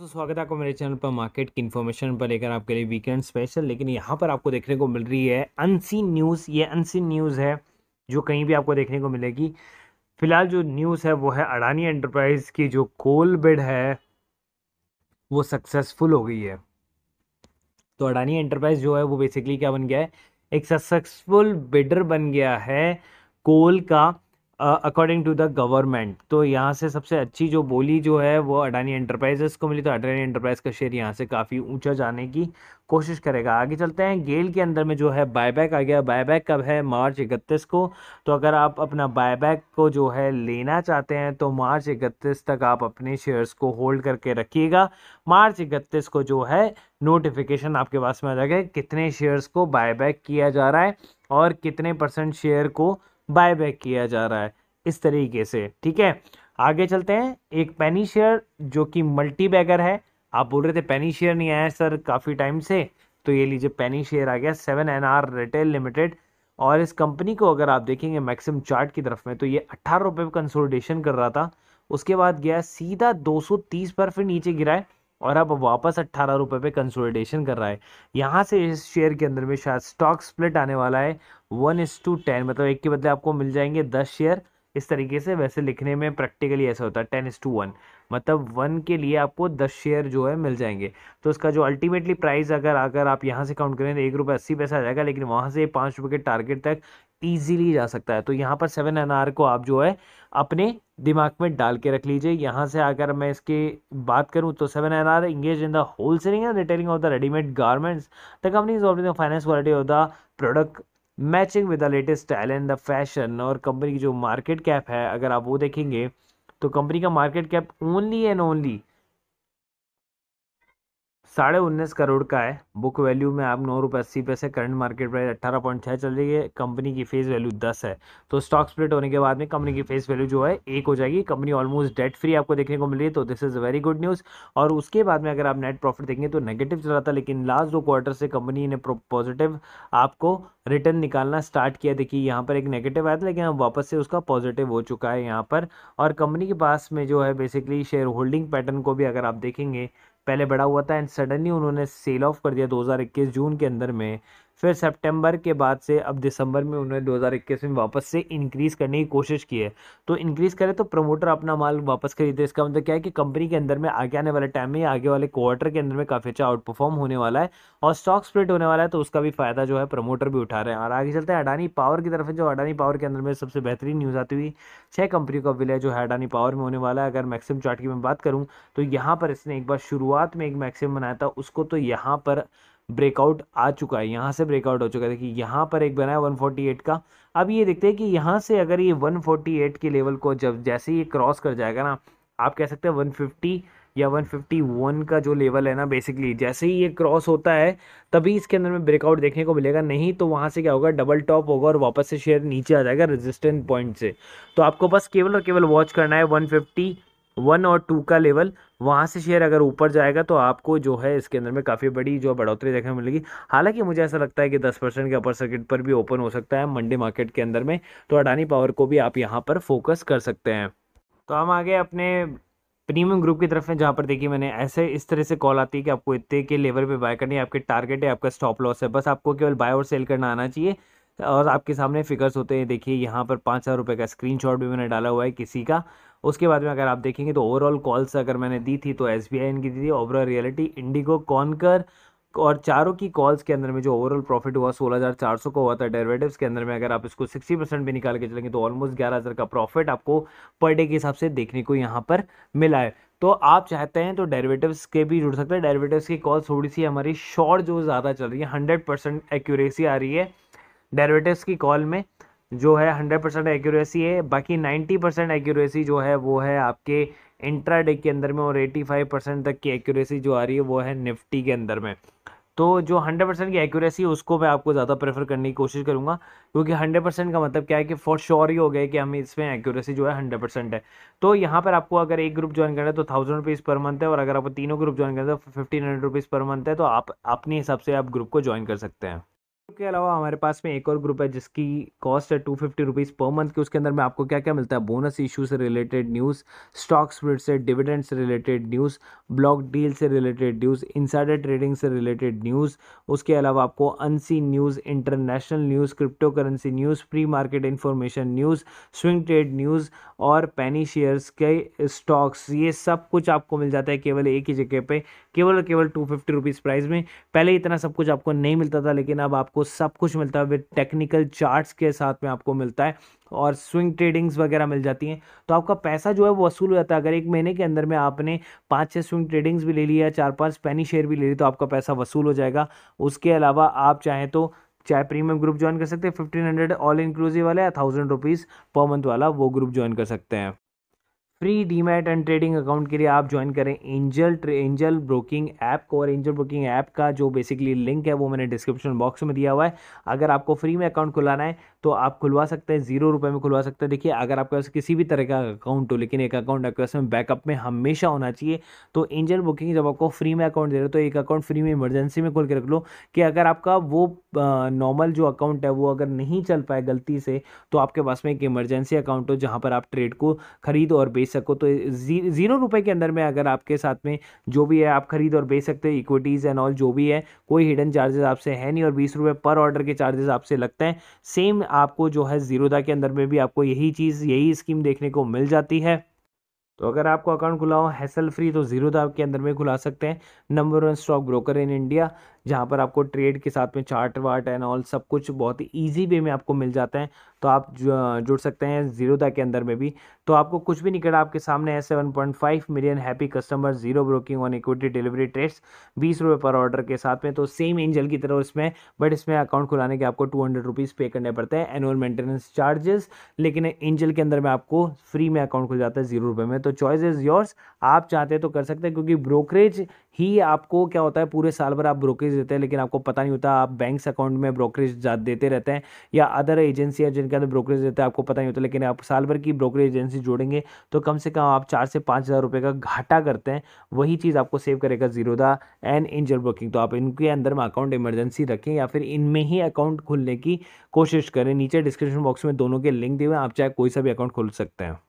तो स्वागत है आपको मेरे चैनल पर मार्केट की इन्फॉर्मेशन पर लेकर आपके लिए वीकेंड स्पेशल लेकिन यहाँ पर आपको देखने को मिल रही है अनसीन न्यूज़ ये अनसीन न्यूज़ है जो कहीं भी आपको देखने को मिलेगी फिलहाल जो न्यूज़ है वो है अडानी एंटरप्राइज की जो कोल बिड है वो सक्सेसफुल हो गई है तो अडानी एंटरप्राइज जो है वो बेसिकली क्या बन गया है एक सक्सेसफुल बिडर बन गया है कोल का अकॉर्डिंग टू द गवर्नमेंट तो यहाँ से सबसे अच्छी जो बोली जो है वो अडानी एंटरप्राइजेस को मिली तो अडानी एंटरप्राइज का शेयर यहाँ से काफ़ी ऊंचा जाने की कोशिश करेगा आगे चलते हैं गेल के अंदर में जो है बायबैक आ गया बायबैक कब है मार्च इकतीस को तो अगर आप अपना बायबैक को जो है लेना चाहते हैं तो मार्च इकतीस तक आप अपने शेयर्स को होल्ड करके रखिएगा मार्च इकतीस को जो है नोटिफिकेशन आपके पास में आ जाएगा कितने शेयर्स को बायबैक किया जा रहा है और कितने परसेंट शेयर को बाय बैक किया जा रहा है इस तरीके से ठीक है आगे चलते हैं एक पेनी शेयर जो कि मल्टी बैगर है आप बोल रहे थे पेनी शेयर नहीं आया सर काफ़ी टाइम से तो ये लीजिए पेनी शेयर आ गया seven N R retail limited और इस कंपनी को अगर आप देखेंगे मैक्सिमम चार्ट की तरफ में तो ये अट्ठारह रुपये कंसोलिडेशन कर रहा था उसके बाद गया सीधा दो पर फिर नीचे गिरा है और अब वापस अट्ठारह रुपये पे कंसोलिडेशन कर रहा है यहाँ से इस शेयर के अंदर में शायद स्टॉक स्प्लिट आने वाला है वन इस टू टेन मतलब एक के बदले आपको मिल जाएंगे दस शेयर इस तरीके से वैसे लिखने में प्रैक्टिकली ऐसा होता है टेन इज टू वन मतलब वन के लिए आपको दस शेयर जो है मिल जाएंगे तो उसका जो अल्टीमेटली प्राइस अगर अगर आप यहाँ से काउंट करें तो एक रुपये अस्सी पैसा आ जाएगा लेकिन वहाँ से पाँच रुपये के टारगेट तक ईजीली जा सकता है तो यहाँ पर सेवन एन आर को आप जो है अपने दिमाग में डाल के रख लीजिए यहाँ से आकर मैं इसकी बात करूँ तो seven N R engage in the wholesaling and retailing of the readymade garments the company is the finest quality of the product matching with the latest style and the fashion और company की जो market cap है अगर आप वो देखेंगे तो company का market cap only and only साढ़े उन्नीस करोड़ का है बुक वैल्यू में आप नौ रुपये अस्सी पैसे करंट मार्केट प्राइस अट्ठारह पॉइंट छः चल रही है कंपनी की फेस वैल्यू दस है तो स्टॉक स्प्लिट होने के बाद में कंपनी की फेस वैल्यू जो है एक हो जाएगी कंपनी ऑलमोस्ट डेट फ्री आपको देखने को मिल रही है तो this is very good news और उसके बाद में अगर आप नेट प्रॉफिट देखेंगे तो नेगेटिव चल रहा था लेकिन लास्ट दो क्वार्टर से कंपनी ने पॉजिटिव आपको रिटर्न निकालना स्टार्ट किया देखिए यहाँ पर एक नेगेटिव आया था लेकिन अब वापस से उसका पॉजिटिव हो चुका है यहाँ पर और कंपनी के पास में जो है बेसिकली शेयर होल्डिंग पैटर्न को भी अगर आप देखेंगे पहले बढ़ा हुआ था एंड सडनली उन्होंने सेल ऑफ कर दिया 2021 जून के अंदर में फिर सितंबर के बाद से अब दिसंबर में उन्होंने 2021 में वापस से इंक्रीज़ करने की कोशिश की है तो इंक्रीज़ करें तो प्रमोटर अपना माल वापस खरीदे इसका मतलब क्या है कि कंपनी के अंदर में आगे आने वाले टाइम में आगे वाले क्वार्टर के अंदर में काफ़ी अच्छा आउट परफॉर्म होने वाला है और स्टॉक स्प्लिट होने वाला है तो उसका भी फ़ायदा जो है प्रमोटर भी उठा रहे हैं और आगे चलते हैं अडानी पावर की तरफ जो अडानी पावर के अंदर में सबसे बेहतरीन न्यूज़ आती हुई छः कंपनी का विलय जो है अडानी पावर में होने वाला है अगर मैक्सिमम चार्ट की मैं बात करूँ तो यहाँ पर इसने एक बार शुरुआत में एक मैक्सिमम बनाया था उसको तो यहाँ पर ब्रेकआउट आ चुका है यहाँ से ब्रेकआउट हो चुका है देखिए यहाँ पर एक बना है 148 का अब ये देखते हैं कि यहाँ से अगर ये 148 के लेवल को जब जैसे ये क्रॉस कर जाएगा ना आप कह सकते हैं 150 या 151 का जो लेवल है ना बेसिकली जैसे ही ये क्रॉस होता है तभी इसके अंदर में ब्रेकआउट देखने को मिलेगा नहीं तो वहाँ से क्या होगा डबल टॉप होगा और वापस से शेयर नीचे आ जाएगा रेजिस्टेंस पॉइंट से तो आपको बस केवल और केवल वॉच करना है 150 वन और टू का लेवल वहाँ से शेयर अगर ऊपर जाएगा तो आपको जो है इसके अंदर में काफ़ी बड़ी जो बढ़ोतरी देखने को मिलेगी हालांकि मुझे ऐसा लगता है कि दस परसेंट के अपर सर्किट पर भी ओपन हो सकता है मंडे मार्केट के अंदर में तो अडानी पावर को भी आप यहाँ पर फोकस कर सकते हैं तो हम आगे अपने प्रीमियम ग्रुप की तरफ में जहाँ पर देखिए मैंने ऐसे इस तरह से कॉल आती है कि आपको इतने के लेवल पर बाय करनी है आपके टारगेट है आपका स्टॉप लॉस है बस आपको केवल बाय और सेल करना आना चाहिए और आपके सामने फिगर्स होते हैं देखिए यहाँ पर पाँच हज़ार रुपये का स्क्रीनशॉट भी मैंने डाला हुआ है किसी का उसके बाद में अगर आप देखेंगे तो ओवरऑल कॉल्स अगर मैंने दी थी तो एस बी आई इनकी दी थी ओवरऑल रियलिटी इंडिगो कॉनकर और चारों की कॉल्स के अंदर में जो ओवरऑल प्रॉफिट हुआ 16,400 का हुआ था डेरिवेटिव्स के अंदर में अगर आप इसको 60 परसेंट भी निकाल के चलेंगे तो ऑलमोस्ट 11,000 का प्रॉफिट आपको पर डे के हिसाब से देखने को यहाँ पर मिला है तो आप चाहते हैं तो डेरिवेटिव्स के भी जुड़ सकते हैं डेरिवेटिव्स की कॉल थोड़ी सी हमारी शॉर्ट जो ज़्यादा चल रही है हंड्रेड एक्यूरेसी आ रही है डेरिवेटिव्स की कॉल में जो है हंड्रेड परसेंट एक्यूरेसी है बाकी नाइन्टी परसेंट एक्यूरेसी जो है वो है आपके इंट्रा डे के अंदर में और एटी फाइव परसेंट तक की एक्यूरेसी जो आ रही है वो है निफ्टी के अंदर में तो जो हंड्रेड परसेंट की एक्यूरेसी उसको मैं आपको ज़्यादा प्रेफर करने की कोशिश करूँगा क्योंकि हंड्रेड परसेंट का मतलब क्या है कि फॉर श्योर ही हो गए कि हम इसमें एक्यूरेसी जो है हंड्रेड परसेंट है तो यहाँ पर आपको अगर एक ग्रुप ज्वाइन करना है तो थाउजेंड रुपीज़ पर मंथ है और अगर आप तीनों ग्रुप ज्वाइन करें तो fifteen hundred rupees per month है तो आप अपने हिसाब से आप ग्रुप को ज्वाइन कर सकते हैं के अलावा हमारे पास में एक और ग्रुप है जिसकी कॉस्ट है two fifty rupees per month के उसके अंदर में आपको क्या क्या मिलता है बोनस इशू से रिलेटेड न्यूज़ स्टॉक स्प्रिट से डिविडेंड से रिलेटेड न्यूज़ ब्लॉक डील से रिलेटेड न्यूज़ इंसाइडर ट्रेडिंग से रिलेटेड न्यूज़ उसके अलावा आपको unseen news international news crypto currency news pre market information news swing trade news और penny shares के stocks ये सब कुछ आपको मिल जाता है केवल एक ही जगह पर केवल केवल टू फिफ्टी रुपीज़ प्राइस में पहले इतना सब कुछ आपको नहीं मिलता था लेकिन अब आपको आपको सब कुछ मिलता है विद टेक्निकल चार्ट्स के साथ में आपको मिलता है और स्विंग ट्रेडिंग्स वगैरह मिल जाती हैं तो आपका पैसा जो है वो वसूल हो जाता है अगर एक महीने के अंदर में आपने पाँच छः स्विंग ट्रेडिंग्स भी ले लिया चार पाँच पैनी शेयर भी ले ली तो आपका पैसा वसूल हो जाएगा उसके अलावा आप चाहें तो चाहे प्रीमियम ग्रुप ज्वाइन कर सकते हैं फिफ्टीन हंड्रेड ऑल इंक्लूसिव वाला या थाउजेंड रुपीज़ पर मंथ वाला वो ग्रुप ज्वाइन कर सकते हैं free demat and trading account के लिए आप ज्वाइन करें एंजल एंजल ब्रोकिंग ऐप को और एंजल ब्रोकिंग ऐप का जो बेसिकली लिंक है वो मैंने डिस्क्रिप्शन बॉक्स में दिया हुआ है अगर आपको फ्री में अकाउंट खुलाना है तो आप खुलवा सकते हैं जीरो रुपये में खुलवा सकते हैं देखिए अगर आपके पास किसी भी तरह का अकाउंट हो लेकिन एक अकाउंट आपके पास में बैकअप में हमेशा होना चाहिए तो एंजल बुकिंग जब आपको फ्री में अकाउंट दे रहे हो तो एक अकाउंट फ्री में इमरजेंसी में खोल के रख लो कि अगर आपका वो नॉर्मल जो अकाउंट है वो अगर नहीं चल पाए गलती से तो आपके पास में एक इमरजेंसी अकाउंट हो जहाँ पर आप ट्रेड को खरीद और बेच बेच सको तो जी, ज़ीरो रुपए के अंदर में अगर आपके साथ में जो भी है आप खरीद और बेच सकते हैं इक्विटीज़ एंड ऑल जो भी है कोई हिडन चार्जेस आपसे है नहीं और बीस रुपए पर ऑर्डर के चार्जेस आपसे लगते हैं सेम आपको जो है जीरोदा के अंदर में भी आपको यही चीज़ यही स्कीम देखने को मिल जाती है तो अगर आपको अकाउंट खुलाओ हैसल फ्री तो जीरो दाव के अंदर में खुला सकते हैं number one stock broker in India जहाँ पर आपको ट्रेड के साथ में चार्ट वार्ट एंड ऑल सब कुछ बहुत ही ईजी वे में आपको मिल जाता है तो आप जुड़ सकते हैं जीरोदा के अंदर में भी तो आपको कुछ भी नहीं आपके सामने है seven point five million happy customer zero broking on equity delivery trades बीस रुपये पर ऑर्डर के साथ में तो सेम एंजल की तरह इसमें बट इसमें अकाउंट खुलाने के आपको टू हंड्रेड रुपीज़ पे करने पड़ते हैं एनुअल मेंटेनेंस चार्जेस लेकिन एंजल के अंदर में आपको फ्री में अकाउंट खुल जाता है जीरो रुपये में तो चॉइस इज़ योर्स आप चाहते हैं तो कर सकते हैं क्योंकि ब्रोकरेज ही आपको क्या होता है पूरे साल भर आप ब्रोकरेज देते हैं लेकिन आपको पता नहीं होता आप बैंक अकाउंट में ब्रोकरेज देते रहते हैं या अदर एजेंसियाँ जिनके अंदर ब्रोकरेज देते हैं आपको पता नहीं होता लेकिन आप साल भर की ब्रोकरेज एजेंसी जोड़ेंगे तो कम से कम आप चार से पाँच हज़ार का घाटा करते हैं वही चीज़ आपको सेव करेगा जीरोदा एंड इंजल ब्रोकिंग तो आप इनके अंदर में अकाउंट इमरजेंसी रखें या फिर इनमें ही अकाउंट खुलने की कोशिश करें नीचे डिस्क्रिप्शन बॉक्स में दोनों के लिंक दिए हुए आप चाहे कोई सा भी अकाउंट खोल सकते हैं